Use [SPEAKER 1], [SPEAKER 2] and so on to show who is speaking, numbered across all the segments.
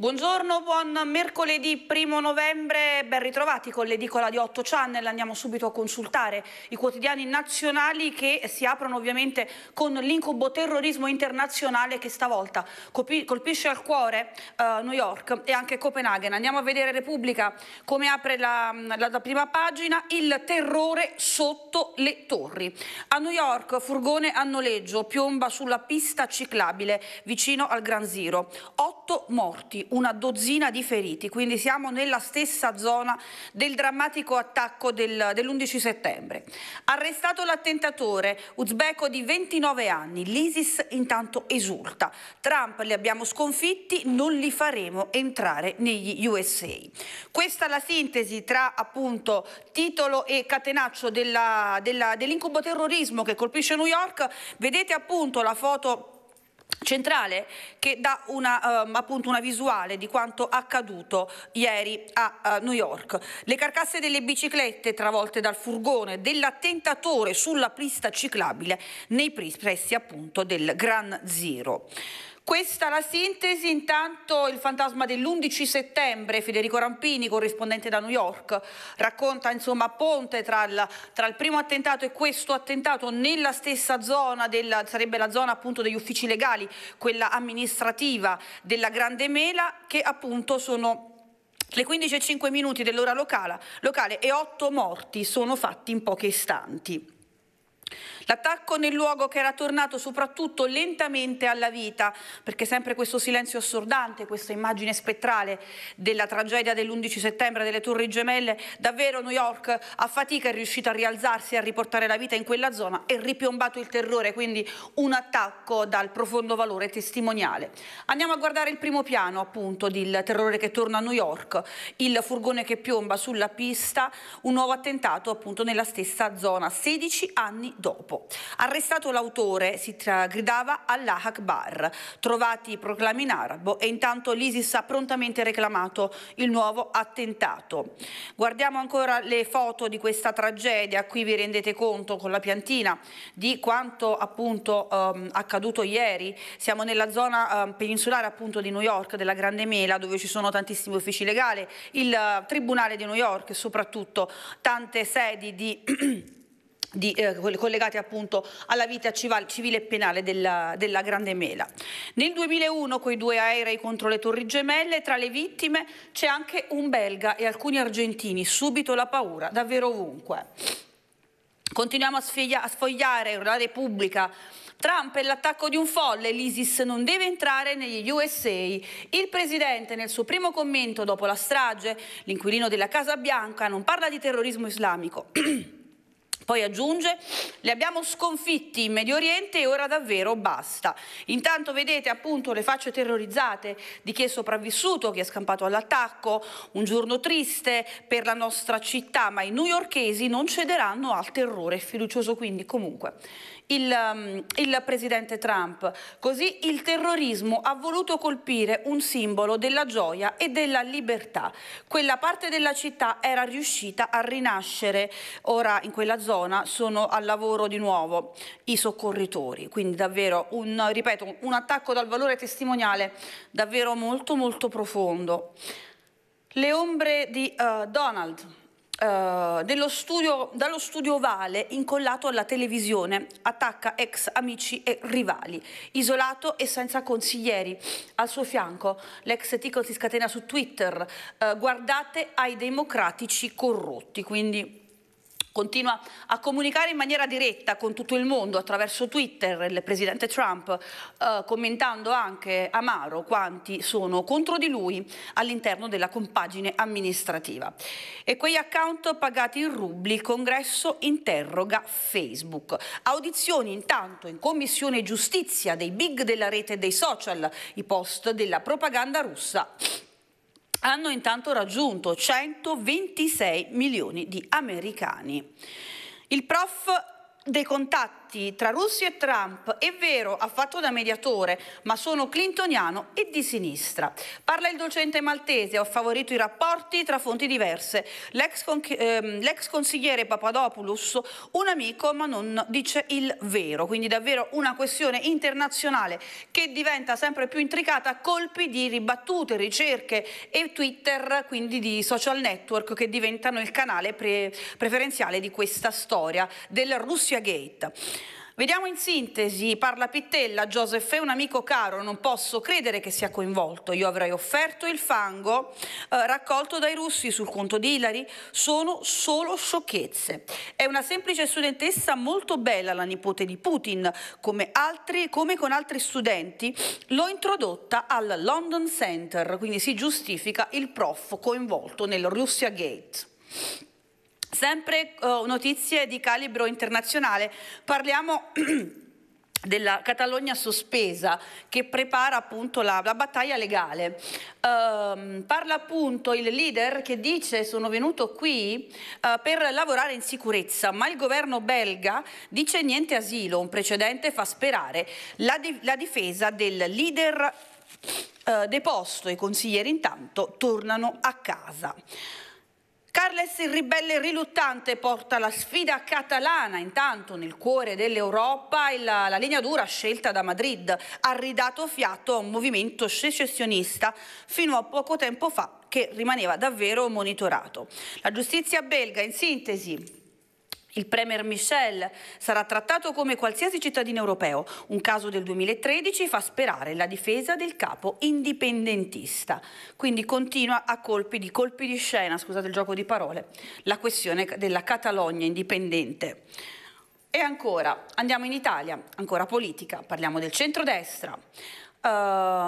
[SPEAKER 1] Buongiorno, buon mercoledì primo novembre, ben ritrovati con l'edicola di 8 Channel, andiamo subito a consultare i quotidiani nazionali che si aprono ovviamente con l'incubo terrorismo internazionale che stavolta colpisce al cuore uh, New York e anche Copenaghen. Andiamo a vedere Repubblica come apre la, la, la prima pagina, il terrore sotto le torri. A New York furgone a noleggio piomba sulla pista ciclabile vicino al Gran Ziro, 8 morti, una dozzina di feriti, quindi siamo nella stessa zona del drammatico attacco del, dell'11 settembre. Arrestato l'attentatore, uzbeko di 29 anni, l'ISIS intanto esulta. Trump li abbiamo sconfitti, non li faremo entrare negli USA. Questa è la sintesi tra appunto titolo e catenaccio dell'incubo terrorismo che colpisce New York. Vedete appunto la foto centrale che dà una, um, appunto una visuale di quanto accaduto ieri a uh, New York. Le carcasse delle biciclette travolte dal furgone dell'attentatore sulla pista ciclabile nei pressi appunto del Gran Zero. Questa la sintesi, intanto il fantasma dell'11 settembre, Federico Rampini, corrispondente da New York, racconta insomma ponte tra il, tra il primo attentato e questo attentato nella stessa zona, del, sarebbe la zona appunto degli uffici legali, quella amministrativa della Grande Mela, che appunto sono le 15.05 minuti dell'ora locale, locale e otto morti sono fatti in pochi istanti. L'attacco nel luogo che era tornato soprattutto lentamente alla vita, perché sempre questo silenzio assordante, questa immagine spettrale della tragedia dell'11 settembre delle Torri Gemelle, davvero New York a fatica è riuscito a rialzarsi e a riportare la vita in quella zona e ripiombato il terrore, quindi un attacco dal profondo valore testimoniale. Andiamo a guardare il primo piano appunto del terrore che torna a New York, il furgone che piomba sulla pista, un nuovo attentato appunto nella stessa zona 16 anni dopo gruppo. Arrestato l'autore, si gridava Allah Akbar, trovati i proclami in arabo e intanto l'ISIS ha prontamente reclamato il nuovo attentato. Guardiamo ancora le foto di questa tragedia, qui vi rendete conto con la piantina di quanto appunto ehm, accaduto ieri. Siamo nella zona ehm, peninsulare appunto di New York, della Grande Mela, dove ci sono tantissimi uffici legali, il eh, Tribunale di New York e soprattutto tante sedi di di, eh, collegati appunto alla vita civile e penale della, della, Grande Mela. Nel 2001 quei due aerei contro le Torri Gemelle, tra le vittime c'è anche un belga e alcuni argentini, subito la paura, davvero ovunque. Continuiamo a, sfoglia, a sfogliare la Repubblica Trump è l'attacco di un folle, l'ISIS non deve entrare negli USA. Il presidente nel suo primo commento dopo la strage, l'inquilino della Casa Bianca, non parla di terrorismo islamico. Poi aggiunge, li abbiamo sconfitti in Medio Oriente e ora davvero basta. Intanto vedete appunto le facce terrorizzate di chi è sopravvissuto, chi è scampato all'attacco, un giorno triste per la nostra città, ma i newyorkesi non cederanno al terrore, fiducioso quindi comunque. Il, um, il presidente Trump, così il terrorismo ha voluto colpire un simbolo della gioia e della libertà. Quella parte della città era riuscita a rinascere, ora in quella zona zona sono al lavoro di nuovo i soccorritori, quindi davvero un, ripeto, un attacco dal valore testimoniale davvero molto molto profondo. Le ombre di uh, Donald, Uh, studio, dallo studio ovale incollato alla televisione, attacca ex amici e rivali, isolato e senza consiglieri. Al suo fianco l'ex Tico si scatena su Twitter, uh, guardate ai democratici corrotti, quindi Continua a comunicare in maniera diretta con tutto il mondo attraverso Twitter il presidente Trump, eh, commentando anche amaro quanti sono contro di lui all'interno della compagine amministrativa. E quegli account pagati in rubli, il congresso interroga Facebook. Audizioni intanto in commissione giustizia dei big della rete e dei social, i post della propaganda russa hanno intanto raggiunto 126 milioni di americani. Il prof dei contatti fatti tra Russia e Trump è vero, ha fatto da mediatore, ma sono clintoniano e di sinistra. Parla il docente maltese, ho favorito i rapporti tra fonti diverse. L'ex, con, ehm, l'ex consigliere Papadopoulos, un amico ma non dice il vero, quindi davvero una questione internazionale che diventa sempre più intricata a colpi di ribattute, ricerche e Twitter, quindi di social network che diventano il canale pre- preferenziale di questa storia del Russia Gate. Vediamo in sintesi, parla Pittella, Joseph è un amico caro, non posso credere che sia coinvolto, io avrei offerto il fango eh, raccolto dai russi sul conto di Ilari, sono solo sciocchezze. È una semplice studentessa molto bella, la nipote di Putin, come, altri, come con altri studenti l'ho introdotta al London Center, quindi si giustifica il prof coinvolto nel Russia Gate. Sempre uh, notizie di calibro internazionale, parliamo della Catalogna sospesa che prepara appunto la, la battaglia legale. Uh, parla appunto il leader che dice sono venuto qui uh, per lavorare in sicurezza, ma il governo belga dice niente asilo, un precedente fa sperare la, di, la difesa del leader uh, deposto, i consiglieri intanto tornano a casa. Carles il ribelle riluttante porta la sfida catalana, intanto nel cuore dell'Europa la, la linea dura scelta da Madrid ha ridato fiato a un movimento secessionista fino a poco tempo fa che rimaneva davvero monitorato. La giustizia belga in sintesi il Premier Michel sarà trattato come qualsiasi cittadino europeo. Un caso del 2013 fa sperare la difesa del capo indipendentista. Quindi continua a colpi di, colpi di scena, scusate il gioco di parole, la questione della Catalogna indipendente. E ancora, andiamo in Italia, ancora politica, parliamo del centrodestra. Uh,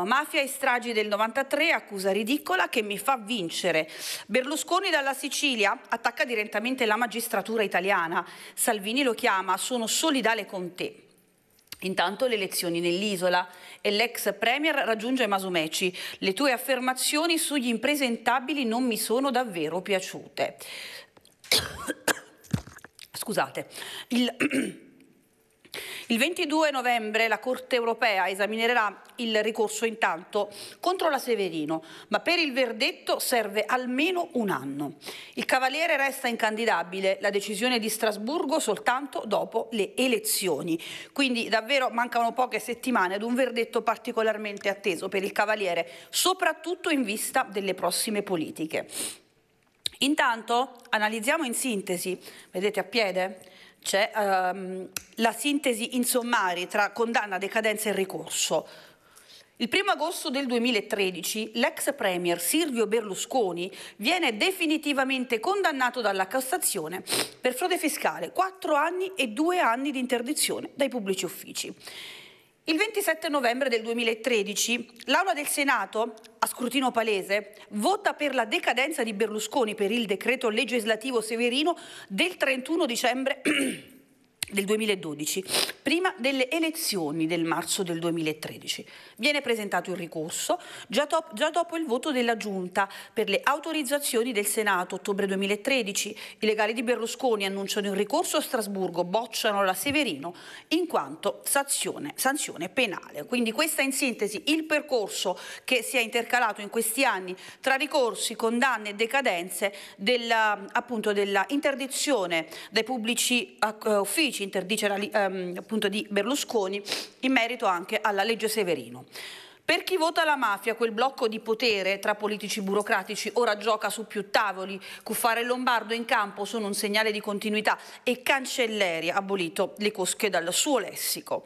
[SPEAKER 1] mafia e stragi del 93, accusa ridicola che mi fa vincere. Berlusconi dalla Sicilia attacca direttamente la magistratura italiana. Salvini lo chiama, sono solidale con te. Intanto le elezioni nell'isola e l'ex premier raggiunge Masumeci. Le tue affermazioni sugli impresentabili non mi sono davvero piaciute. Scusate, il il 22 novembre la Corte europea esaminerà il ricorso intanto contro la Severino, ma per il verdetto serve almeno un anno. Il Cavaliere resta incandidabile, la decisione di Strasburgo soltanto dopo le elezioni. Quindi davvero mancano poche settimane ad un verdetto particolarmente atteso per il Cavaliere, soprattutto in vista delle prossime politiche. Intanto analizziamo in sintesi, vedete a piede, c'è ehm, la sintesi in sommari tra condanna, decadenza e ricorso. Il 1 agosto del 2013 l'ex premier Silvio Berlusconi viene definitivamente condannato dalla Cassazione per frode fiscale, 4 anni e 2 anni di interdizione dai pubblici uffici. Il 27 novembre del 2013 l'Aula del Senato, a scrutino palese, vota per la decadenza di Berlusconi per il decreto legislativo Severino del 31 dicembre del 2012, prima delle elezioni del marzo del 2013. Viene presentato il ricorso già, top, già, dopo il voto della Giunta per le autorizzazioni del Senato ottobre 2013. I legali di Berlusconi annunciano il ricorso a Strasburgo, bocciano la Severino in quanto sanzione, sanzione penale. Quindi questo in sintesi il percorso che si è intercalato in questi anni tra ricorsi, condanne e decadenze della, appunto, della interdizione dai pubblici eh, uffici ci interdice ehm, appunto di Berlusconi in merito anche alla legge Severino. Per chi vota la mafia, quel blocco di potere tra politici burocratici ora gioca su più tavoli. Cuffare Lombardo in campo sono un segnale di continuità e Cancelleri ha abolito le cosche dal suo lessico.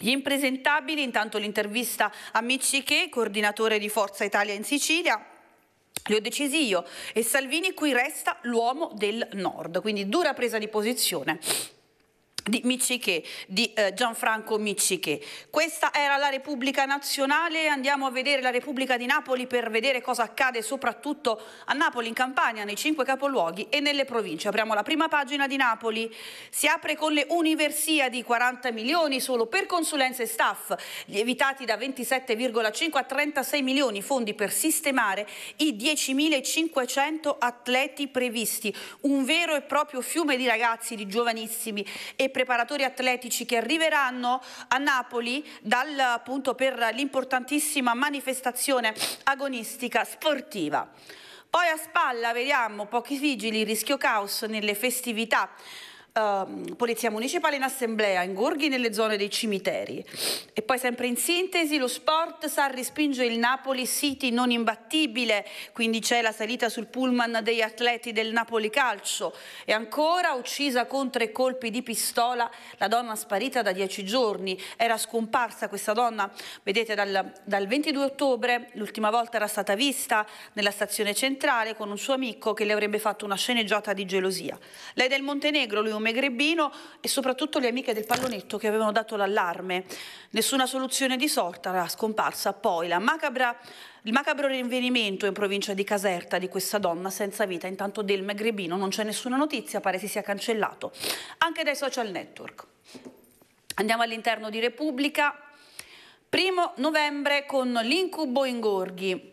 [SPEAKER 1] Gli impresentabili, intanto l'intervista a Micciche, coordinatore di Forza Italia in Sicilia, li ho decisi io e Salvini qui resta l'uomo del nord, quindi dura presa di posizione di Michiché, di eh, Gianfranco Michiché. Questa era la Repubblica Nazionale, andiamo a vedere la Repubblica di Napoli per vedere cosa accade soprattutto a Napoli, in Campania, nei cinque capoluoghi e nelle province. Apriamo la prima pagina di Napoli, si apre con le universiadi, 40 milioni solo per consulenze e staff, lievitati da 27,5 a 36 milioni fondi per sistemare i 10.500 atleti previsti, un vero e proprio fiume di ragazzi, di giovanissimi e preparatori atletici che arriveranno a Napoli dal, appunto, per l'importantissima manifestazione agonistica sportiva. Poi a spalla vediamo pochi vigili, rischio caos nelle festività Ehm, polizia municipale in assemblea, ingorghi nelle zone dei cimiteri. E poi sempre in sintesi, lo sport, Sarri spinge il Napoli City non imbattibile, quindi c'è la salita sul pullman degli atleti del Napoli Calcio. E ancora uccisa con tre colpi di pistola la donna sparita da dieci giorni. Era scomparsa questa donna, vedete, dal, dal 22 ottobre, l'ultima volta era stata vista nella stazione centrale con un suo amico che le avrebbe fatto una sceneggiata di gelosia. Lei del Montenegro, lui un Megrebino e soprattutto le amiche del pallonetto che avevano dato l'allarme. Nessuna soluzione di sorta la scomparsa poi la macabra il macabro rinvenimento in provincia di Caserta di questa donna senza vita, intanto del Magrebino non c'è nessuna notizia, pare si sia cancellato anche dai social network. Andiamo all'interno di Repubblica. Primo novembre con l'incubo Ingorghi.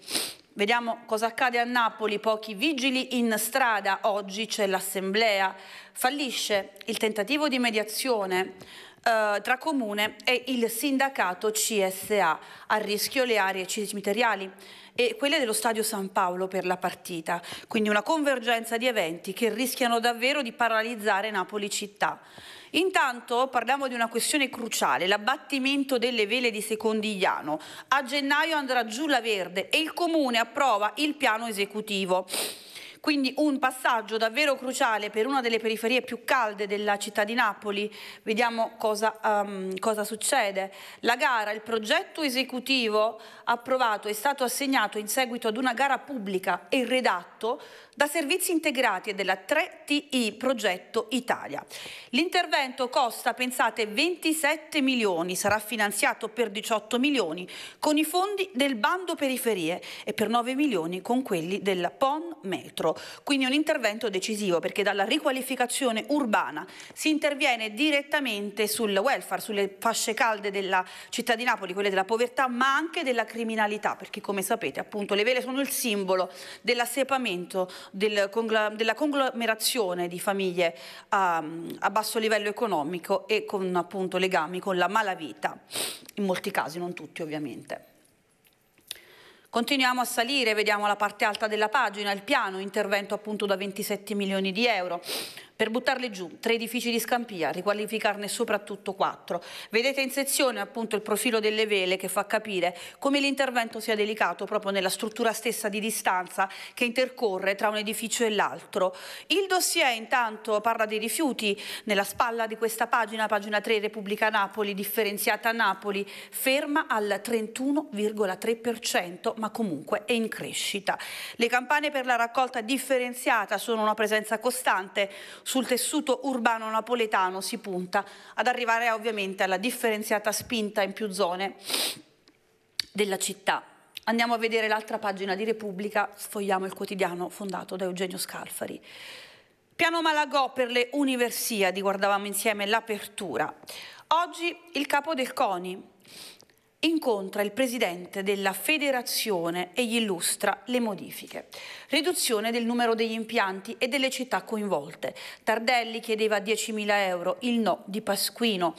[SPEAKER 1] Vediamo cosa accade a Napoli, pochi vigili in strada, oggi c'è l'assemblea, fallisce il tentativo di mediazione eh, tra comune e il sindacato CSA, a rischio le aree cimiteriali e quelle dello Stadio San Paolo per la partita, quindi una convergenza di eventi che rischiano davvero di paralizzare Napoli città. Intanto parliamo di una questione cruciale, l'abbattimento delle vele di Secondigliano. A gennaio andrà giù la verde e il comune approva il piano esecutivo. Quindi un passaggio davvero cruciale per una delle periferie più calde della città di Napoli. Vediamo cosa, um, cosa, succede. La gara, il progetto esecutivo approvato è stato assegnato in seguito ad una gara pubblica e redatto da servizi integrati e della 3TI Progetto Italia. L'intervento costa, pensate, 27 milioni, sarà finanziato per 18 milioni con i fondi del bando periferie e per 9 milioni con quelli del PON Metro. Quindi un intervento decisivo perché dalla riqualificazione urbana si interviene direttamente sul welfare, sulle fasce calde della città di Napoli, quelle della povertà, ma anche della criminalità, perché come sapete appunto le vele sono il simbolo dell'assepamento del, della conglomerazione di famiglie a, a, basso livello economico e con appunto legami con la malavita, in molti casi, non tutti ovviamente. Continuiamo a salire, vediamo la parte alta della pagina, il piano, intervento appunto da 27 milioni di euro, per buttarle giù tre edifici di Scampia, riqualificarne soprattutto quattro. Vedete in sezione appunto il profilo delle vele che fa capire come l'intervento sia delicato proprio nella struttura stessa di distanza che intercorre tra un edificio e l'altro. Il dossier intanto parla dei rifiuti, nella spalla di questa pagina, pagina 3 Repubblica Napoli, differenziata Napoli, ferma al 31,3% ma comunque è in crescita. Le campane per la raccolta differenziata sono una presenza costante, sul tessuto urbano napoletano si punta ad arrivare ovviamente alla differenziata spinta in più zone della città. Andiamo a vedere l'altra pagina di Repubblica, sfogliamo il quotidiano fondato da Eugenio Scalfari. Piano Malagò per le universiadi, guardavamo insieme l'apertura. Oggi il capo del CONI, incontra il presidente della federazione e gli illustra le modifiche. Riduzione del numero degli impianti e delle città coinvolte. Tardelli chiedeva 10.000 euro, il no di Pasquino.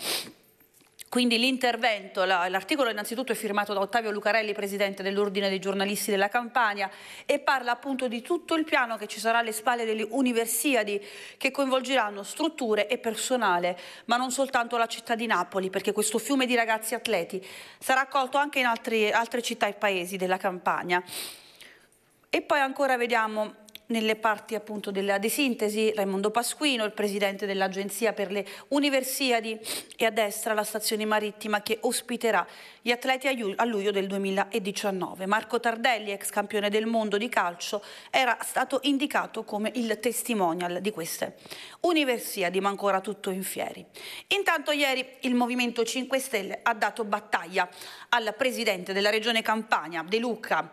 [SPEAKER 1] Quindi l'intervento, l'articolo innanzitutto è firmato da Ottavio Lucarelli, presidente dell'Ordine dei giornalisti della Campania e parla appunto di tutto il piano che ci sarà alle spalle delle Universiadi che coinvolgeranno strutture e personale, ma non soltanto la città di Napoli, perché questo fiume di ragazzi atleti sarà accolto anche in altri, altre città e paesi della Campania. E poi ancora vediamo nelle parti appunto della di sintesi Raimondo Pasquino, il presidente dell'Agenzia per le Universiadi e a destra la stazione marittima che ospiterà gli atleti a luglio del 2019. Marco Tardelli, ex campione del mondo di calcio, era stato indicato come il testimonial di queste Universiadi, ma ancora tutto in fieri. Intanto ieri il Movimento 5 Stelle ha dato battaglia al presidente della Regione Campania, De Luca,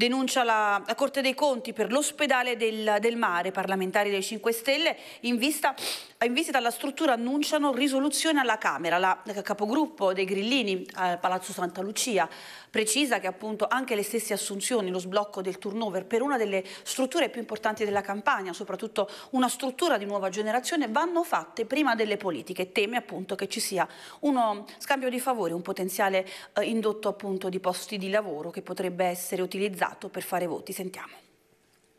[SPEAKER 1] denuncia la, la Corte dei Conti per l'ospedale del, del mare, parlamentari dei 5 Stelle in vista in visita alla struttura annunciano risoluzione alla Camera. La capogruppo dei Grillini al eh, Palazzo Santa Lucia precisa che appunto anche le stesse assunzioni, lo sblocco del turnover per una delle strutture più importanti della campagna, soprattutto una struttura di nuova generazione, vanno fatte prima delle politiche. Teme appunto che ci sia uno scambio di favori, un potenziale eh, indotto appunto di posti di lavoro che potrebbe essere utilizzato per fare voti. Sentiamo.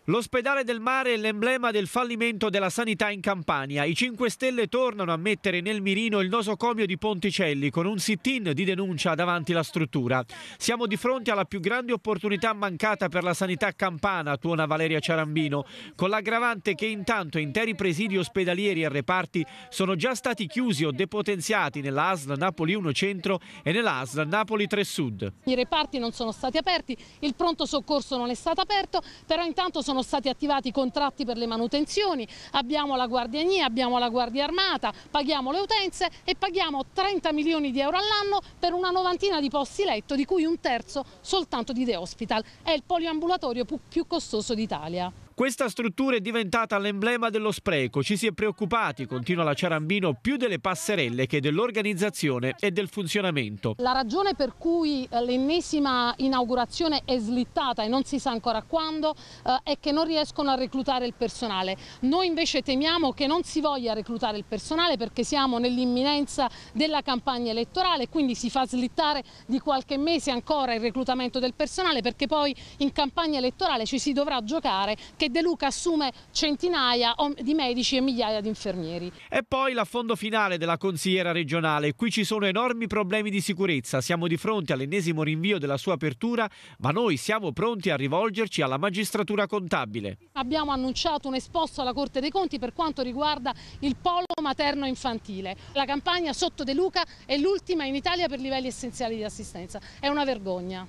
[SPEAKER 2] L'ospedale del mare è l'emblema del fallimento della sanità in Campania. I 5 Stelle tornano a mettere nel mirino il nosocomio di Ponticelli con un sit-in di denuncia davanti alla struttura. Siamo di fronte alla più grande opportunità mancata per la sanità campana, tuona Valeria Ciarambino, con l'aggravante che intanto interi presidi ospedalieri e reparti sono già stati chiusi o depotenziati nell'ASL Napoli 1 Centro e nell'ASL Napoli 3 Sud.
[SPEAKER 3] I reparti non sono stati aperti, il pronto soccorso non è stato aperto, però intanto sono sono stati attivati contratti per le manutenzioni, abbiamo la guardiania, abbiamo la guardia armata, paghiamo le utenze e paghiamo 30 milioni di euro all'anno per una novantina di posti letto, di cui un terzo soltanto di The Hospital. È il poliambulatorio più costoso d'Italia.
[SPEAKER 2] Questa struttura è diventata l'emblema dello spreco. Ci si è preoccupati, continua la Ciarambino, più delle passerelle che dell'organizzazione e del funzionamento.
[SPEAKER 3] La ragione per cui eh, l'ennesima inaugurazione è slittata e non si sa ancora quando eh, è che non riescono a reclutare il personale. Noi invece temiamo che non si voglia reclutare il personale perché siamo nell'imminenza della campagna elettorale, quindi si fa slittare di qualche mese ancora il reclutamento del personale perché poi in campagna elettorale ci si dovrà giocare che De Luca assume centinaia di medici e migliaia di infermieri.
[SPEAKER 2] E poi l'affondo finale della consigliera regionale. Qui ci sono enormi problemi di sicurezza. Siamo di fronte all'ennesimo rinvio della sua apertura, ma noi siamo pronti a rivolgerci alla magistratura contabile.
[SPEAKER 3] Abbiamo annunciato un esposto alla Corte dei Conti per quanto riguarda il polo materno-infantile. La campagna sotto De Luca è l'ultima in Italia per livelli essenziali di assistenza. È una vergogna.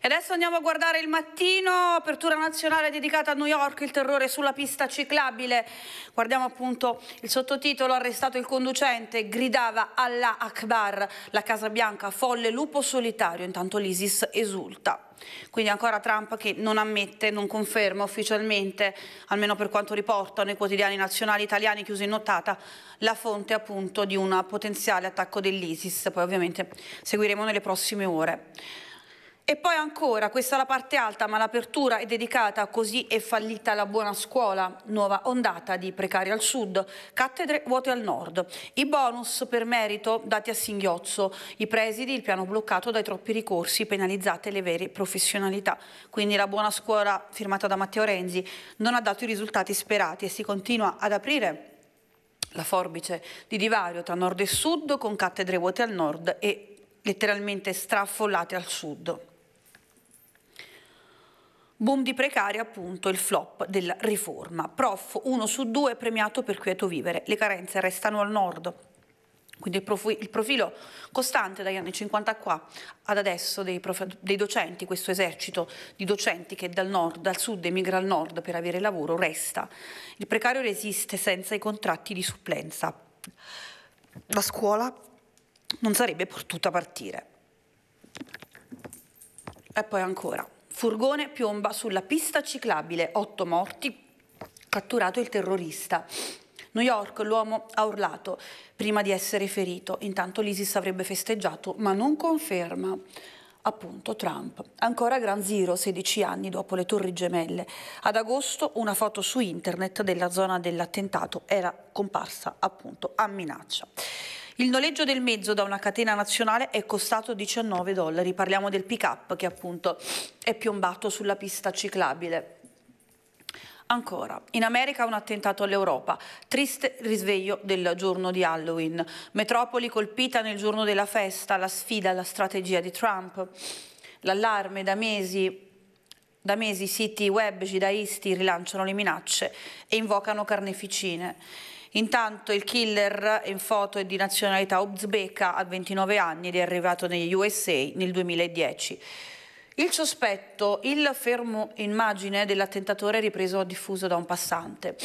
[SPEAKER 1] E adesso andiamo a guardare il mattino, apertura nazionale dedicata a New York, il terrore sulla pista ciclabile. Guardiamo appunto il sottotitolo, arrestato il conducente, gridava Allah Akbar, la Casa Bianca, folle lupo solitario, intanto l'ISIS esulta. Quindi ancora Trump che non ammette, non conferma ufficialmente, almeno per quanto riportano i quotidiani nazionali italiani chiusi in nottata, la fonte appunto di un potenziale attacco dell'ISIS. Poi ovviamente seguiremo nelle prossime ore. E poi ancora, questa è la parte alta, ma l'apertura è dedicata a così è fallita la buona scuola, nuova ondata di precari al sud, cattedre vuote al nord. I bonus per merito dati a singhiozzo, i presidi, il piano bloccato dai troppi ricorsi, penalizzate le vere professionalità. Quindi la buona scuola firmata da Matteo Renzi non ha dato i risultati sperati e si continua ad aprire la forbice di divario tra nord e sud con cattedre vuote al nord e letteralmente straffollate al sud. Boom di precari, appunto, il flop della riforma. Prof uno su due è premiato per quieto vivere. Le carenze restano al nord. Quindi il profilo costante dagli anni 50 qua ad adesso dei, prof, dei, docenti, questo esercito di docenti che dal, nord, dal sud emigra al nord per avere lavoro resta. Il precario resiste senza i contratti di supplenza. La scuola non sarebbe potuta partire. E poi ancora. Furgone piomba sulla pista ciclabile, otto morti, catturato il terrorista. New York, l'uomo ha urlato prima di essere ferito. Intanto l'ISIS avrebbe festeggiato, ma non conferma appunto Trump. Ancora Gran Zero, 16 anni dopo le Torri Gemelle. Ad agosto una foto su internet della zona dell'attentato era comparsa appunto a minaccia. Il noleggio del mezzo da una catena nazionale è costato 19 dollari. Parliamo del pick-up che appunto è piombato sulla pista ciclabile. Ancora, in America un attentato all'Europa, triste risveglio del giorno di Halloween, metropoli colpita nel giorno della festa, la sfida alla strategia di Trump, l'allarme da mesi da mesi siti web jidaisti rilanciano le minacce e invocano carneficine. Intanto il killer in foto è di nazionalità uzbeka, a 29 anni ed è arrivato negli USA nel 2010. Il sospetto, il fermo immagine dell'attentatore ripreso diffuso da un passante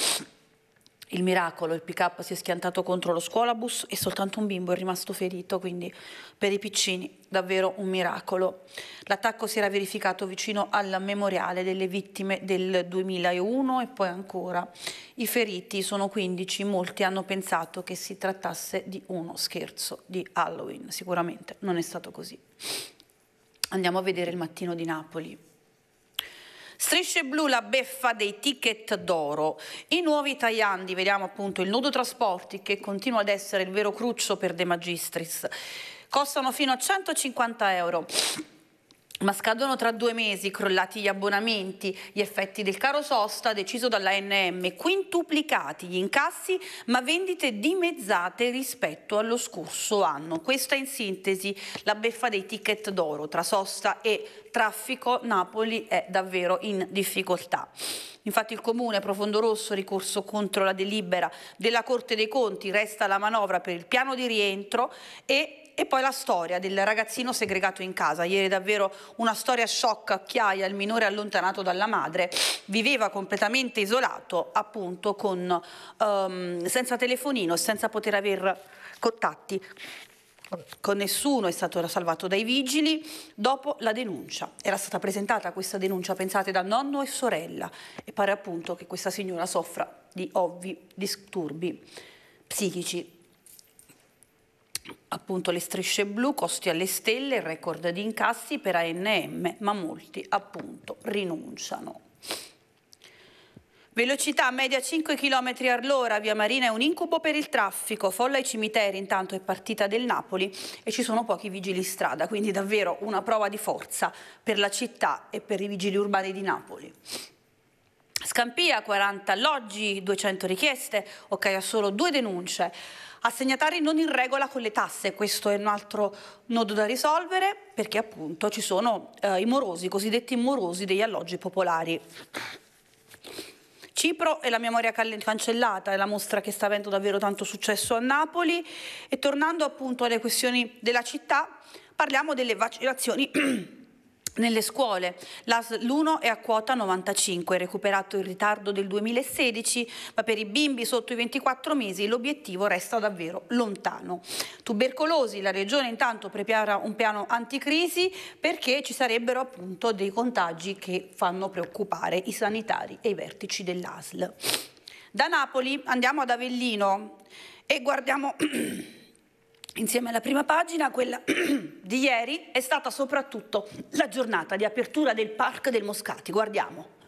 [SPEAKER 1] il miracolo, il pick-up si è schiantato contro lo scuolabus e soltanto un bimbo è rimasto ferito, quindi per i piccini davvero un miracolo. L'attacco si era verificato vicino al memoriale delle vittime del 2001 e poi ancora. I feriti sono 15, molti hanno pensato che si trattasse di uno scherzo di Halloween, sicuramente non è stato così. Andiamo a vedere il mattino di Napoli. Strisce blu la beffa dei ticket d'oro. I nuovi tagliandi, vediamo appunto il nudo trasporti che continua ad essere il vero cruccio per De Magistris. Costano fino a 150 euro ma scadono tra due mesi, crollati gli abbonamenti, gli effetti del caro sosta deciso dall'ANM, quintuplicati gli incassi, ma vendite dimezzate rispetto allo scorso anno. Questa in sintesi la beffa dei ticket d'oro tra sosta e traffico, Napoli è davvero in difficoltà. Infatti il Comune Profondo Rosso ricorso contro la delibera della Corte dei Conti, resta la manovra per il piano di rientro e e poi la storia del ragazzino segregato in casa. Ieri davvero una storia sciocca. Chiaia, il minore allontanato dalla madre, viveva completamente isolato, appunto, con, um, senza telefonino, senza poter avere contatti con nessuno, è stato salvato dai vigili dopo la denuncia. Era stata presentata questa denuncia, pensate, da nonno e sorella e pare appunto che questa signora soffra di ovvi disturbi psichici appunto le strisce blu, costi alle stelle, record di incassi per ANM, ma molti appunto rinunciano. Velocità media 5 km all'ora, via Marina è un incubo per il traffico, folla ai cimiteri, intanto è partita del Napoli e ci sono pochi vigili strada, quindi davvero una prova di forza per la città e per i vigili urbani di Napoli. Scampia 40 alloggi, 200 richieste, ok ha solo due denunce. Assegnatari non in regola con le tasse, questo è un altro nodo da risolvere perché appunto ci sono eh, i morosi, i cosiddetti morosi degli alloggi popolari. Cipro e la memoria cancellata è la mostra che sta avendo davvero tanto successo a Napoli e tornando appunto alle questioni della città parliamo delle vaccinazioni Nelle scuole l'ASL 1 è a quota 95, recuperato il ritardo del 2016, ma per i bimbi sotto i 24 mesi l'obiettivo resta davvero lontano. Tubercolosi, la regione intanto prepara un piano anticrisi perché ci sarebbero appunto dei contagi che fanno preoccupare i sanitari e i vertici dell'ASL. Da Napoli andiamo ad Avellino e guardiamo... Insieme alla prima pagina, quella di ieri è stata soprattutto la giornata di apertura del Parco del Moscati. Guardiamo.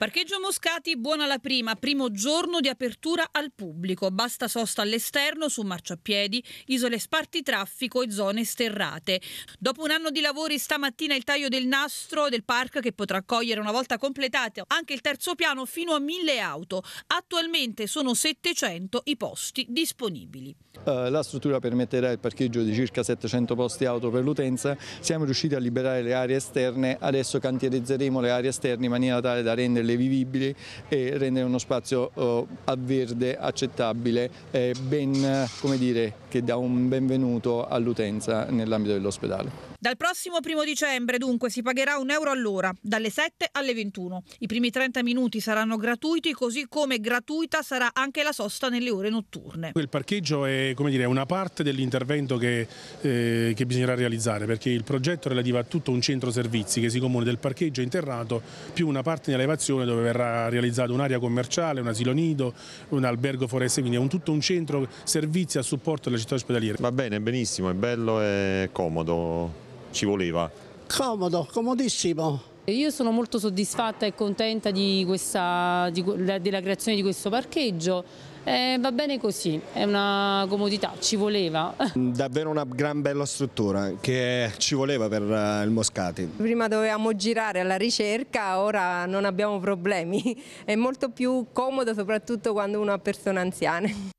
[SPEAKER 1] Parcheggio Moscati, buona la prima, primo giorno di apertura al pubblico. Basta sosta all'esterno su marciapiedi, isole sparti traffico e zone sterrate. Dopo un anno di lavori stamattina il taglio del nastro del parco che potrà accogliere una volta completate anche il terzo piano fino a mille auto. Attualmente sono 700 i posti disponibili.
[SPEAKER 2] Eh, la struttura permetterà il parcheggio di circa 700 posti auto per l'utenza. Siamo riusciti a liberare le aree esterne, adesso cantierizzeremo le aree esterne in maniera tale da renderle renderle vivibili e rendere uno spazio eh, a verde accettabile, eh, ben, come dire, che dà un benvenuto all'utenza nell'ambito dell'ospedale.
[SPEAKER 1] Dal prossimo primo dicembre dunque si pagherà un euro all'ora, dalle 7 alle 21. I primi 30 minuti saranno gratuiti, così come gratuita sarà anche la sosta nelle ore notturne.
[SPEAKER 4] Il parcheggio è dire, una parte dell'intervento che, eh, che, bisognerà realizzare, perché il progetto è relativo a tutto un centro servizi che si comune del parcheggio interrato, più una parte in elevazione dove verrà realizzata un'area commerciale, un asilo nido, un albergo foreste, quindi è un, tutto un centro
[SPEAKER 2] servizi a supporto della città ospedaliera. Va bene, benissimo, è bello e comodo ci voleva.
[SPEAKER 3] Comodo, comodissimo. Io sono molto soddisfatta e contenta di questa, di, della creazione di questo parcheggio. Eh, va bene così, è una comodità, ci voleva.
[SPEAKER 2] Davvero una gran bella struttura che ci voleva per eh, il Moscati.
[SPEAKER 1] Prima dovevamo girare alla ricerca, ora non abbiamo problemi. È molto più comodo soprattutto quando uno ha persone anziane.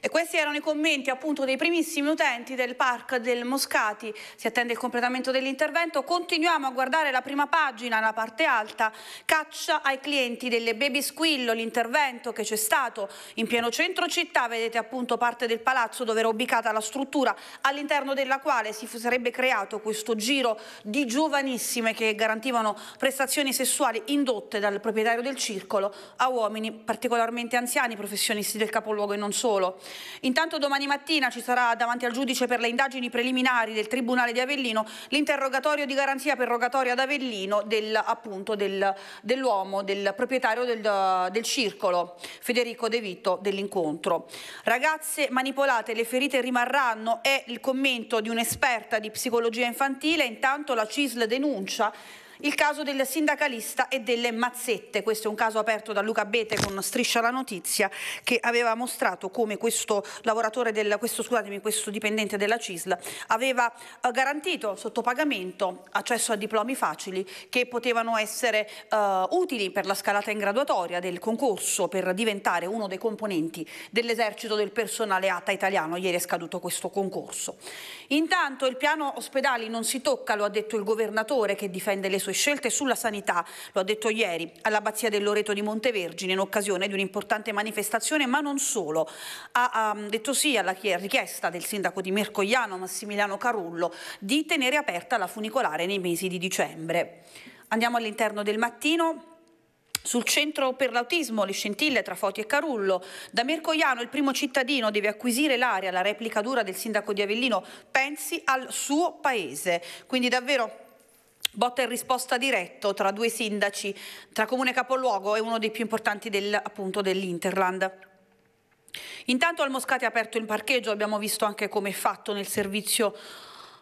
[SPEAKER 1] E questi erano i commenti appunto dei primissimi utenti del Park del Moscati. Si attende il completamento dell'intervento. Continuiamo a guardare la prima pagina, la parte alta, caccia ai clienti delle Baby Squillo, l'intervento che c'è stato in pieno centro città, vedete appunto parte del palazzo dove era ubicata la struttura all'interno della quale si sarebbe creato questo giro di giovanissime che garantivano prestazioni sessuali indotte dal proprietario del circolo a uomini particolarmente anziani, professionisti del capoluogo e non solo solo. Intanto domani mattina ci sarà davanti al giudice per le indagini preliminari del Tribunale di Avellino l'interrogatorio di garanzia per rogatorio ad Avellino del, appunto del, dell'uomo, del proprietario del, del circolo, Federico De Vitto, dell'incontro. Ragazze manipolate, le ferite rimarranno, è il commento di un'esperta di psicologia infantile, intanto la CISL denuncia il caso del sindacalista e delle mazzette. Questo è un caso aperto da Luca Bete con Striscia la Notizia che aveva mostrato come questo lavoratore del, questo, scusatemi, questo dipendente della CISL aveva eh, garantito sotto pagamento accesso a diplomi facili che potevano essere uh, utili per la scalata in graduatoria del concorso per diventare uno dei componenti dell'esercito del personale ATA italiano. Ieri è scaduto questo concorso. Intanto il piano ospedali non si tocca, lo ha detto il governatore che difende le sue sue scelte sulla sanità. Lo ha detto ieri all'Abbazia del Loreto di Montevergine in occasione di un'importante manifestazione, ma non solo. Ha, ha ehm, detto sì alla richiesta del sindaco di Mercogliano, Massimiliano Carullo, di tenere aperta la funicolare nei mesi di dicembre. Andiamo all'interno del mattino. Sul centro per l'autismo, le scintille tra Foti e Carullo, da Mercogliano il primo cittadino deve acquisire l'area, la replica dura del sindaco di Avellino, pensi al suo paese. Quindi davvero Botta in risposta diretto tra due sindaci, tra Comune Capoluogo e uno dei più importanti del, dell'Interland. Intanto al Moscati è aperto il parcheggio, abbiamo visto anche come è fatto nel servizio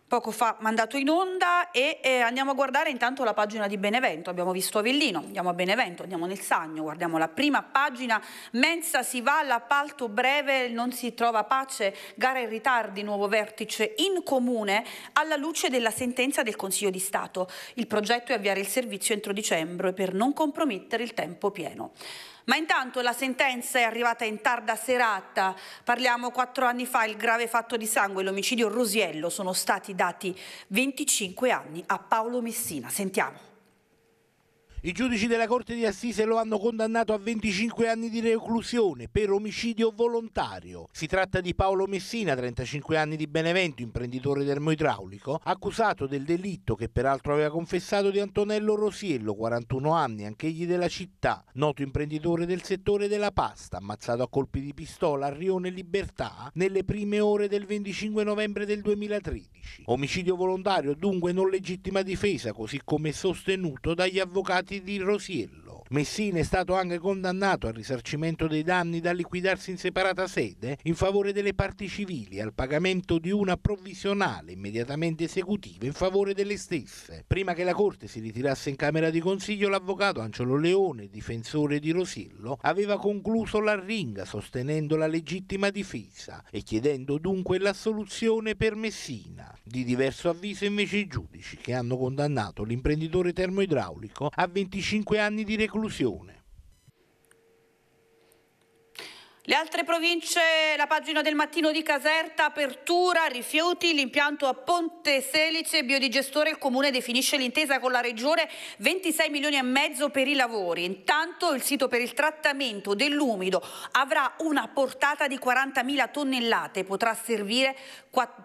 [SPEAKER 1] poco fa mandato in onda e eh, andiamo a guardare intanto la pagina di Benevento, abbiamo visto Avellino, andiamo a Benevento, andiamo nel Sagno, guardiamo la prima pagina, mensa si va all'appalto breve, non si trova pace, gara in ritardi, nuovo vertice in comune alla luce della sentenza del Consiglio di Stato. Il progetto è avviare il servizio entro dicembre per non compromettere il tempo pieno. Ma intanto la sentenza è arrivata in tarda serata. Parliamo quattro anni fa, il grave fatto di sangue, l'omicidio Rosiello. Sono stati dati 25 anni a Paolo Messina. Sentiamo. I giudici della
[SPEAKER 4] Corte di Assise lo hanno condannato a 25 anni di reclusione per omicidio volontario. Si tratta di Paolo Messina, 35 anni di Benevento, imprenditore termoidraulico, accusato del delitto che peraltro aveva confessato di Antonello Rosiello, 41 anni, anch'egli della città, noto imprenditore del settore della pasta, ammazzato a colpi di pistola a Rione Libertà nelle prime ore del 25 novembre del 2013. Omicidio volontario dunque non legittima difesa, così come sostenuto dagli avvocati di Rosiello. Messina è stato anche condannato al risarcimento dei danni da liquidarsi in separata sede in favore delle parti civili al pagamento di una provvisionale immediatamente esecutiva in favore delle stesse. Prima che la Corte si ritirasse in Camera di Consiglio, l'avvocato Anciolo Leone, difensore di Rosillo, aveva concluso la ringa sostenendo la legittima difesa e chiedendo dunque l'assoluzione per Messina. Di diverso avviso invece i giudici che hanno condannato l'imprenditore termoidraulico a 25 anni di
[SPEAKER 1] reclusione inclusione. Le altre province, la pagina del mattino di Caserta, apertura, rifiuti, l'impianto a Ponte Selice, biodigestore, il comune definisce l'intesa con la regione 26 milioni e mezzo per i lavori. Intanto il sito per il trattamento dell'umido avrà una portata di 40 mila tonnellate, potrà servire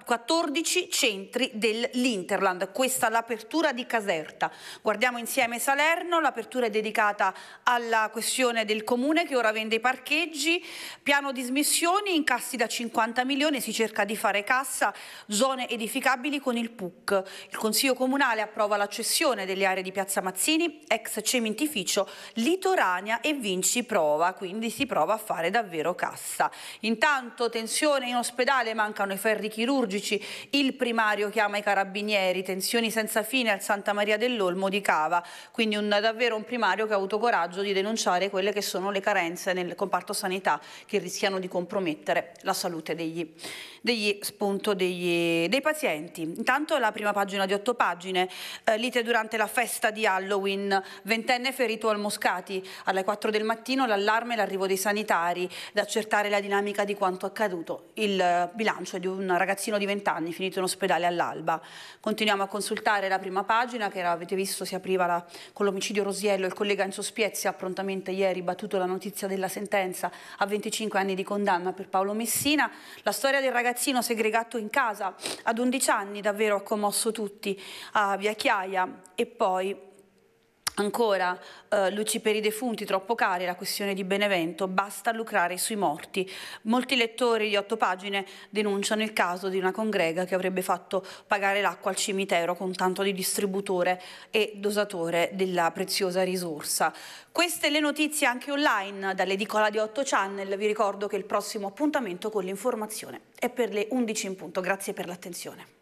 [SPEAKER 1] 14 centri dell'Interland. Questa è l'apertura di Caserta. Guardiamo insieme Salerno, l'apertura è dedicata alla questione del comune che ora vende i parcheggi, piano di smissioni, incassi da 50 milioni, si cerca di fare cassa, zone edificabili con il PUC. Il Consiglio Comunale approva la cessione delle aree di Piazza Mazzini, ex cementificio Litorania e Vinci Prova, quindi si prova a fare davvero cassa. Intanto tensione in ospedale, mancano i ferri chirurgici chirurgici, il primario chiama i carabinieri, tensioni senza fine al Santa Maria dell'Olmo di Cava, quindi un, davvero un primario che ha avuto coraggio di denunciare quelle che sono le carenze nel comparto sanità che rischiano di compromettere la salute degli, degli, spunto, degli, dei pazienti. Intanto la prima pagina di otto pagine, eh, lite durante la festa di Halloween, ventenne ferito al Moscati, alle 4 del mattino l'allarme e l'arrivo dei sanitari, da accertare la dinamica di quanto accaduto, il eh, bilancio di un ragazzo ragazzino di 20 anni finito in ospedale all'alba. Continuiamo a consultare la prima pagina che era, avete visto si apriva la, con l'omicidio Rosiello, il collega Enzo Spiezia ha prontamente ieri battuto la notizia della sentenza a 25 anni di condanna per Paolo Messina. La storia del ragazzino segregato in casa ad 11 anni davvero ha commosso tutti a Via Chiaia e poi Ancora, eh, luci per i defunti troppo cari, la questione di Benevento, basta lucrare sui morti. Molti lettori di otto pagine denunciano il caso di una congrega che avrebbe fatto pagare l'acqua al cimitero con tanto di distributore e dosatore della preziosa risorsa. Queste le notizie anche online dall'edicola di Otto Channel. Vi ricordo che il prossimo appuntamento con l'informazione è per le 11 in punto. Grazie per l'attenzione.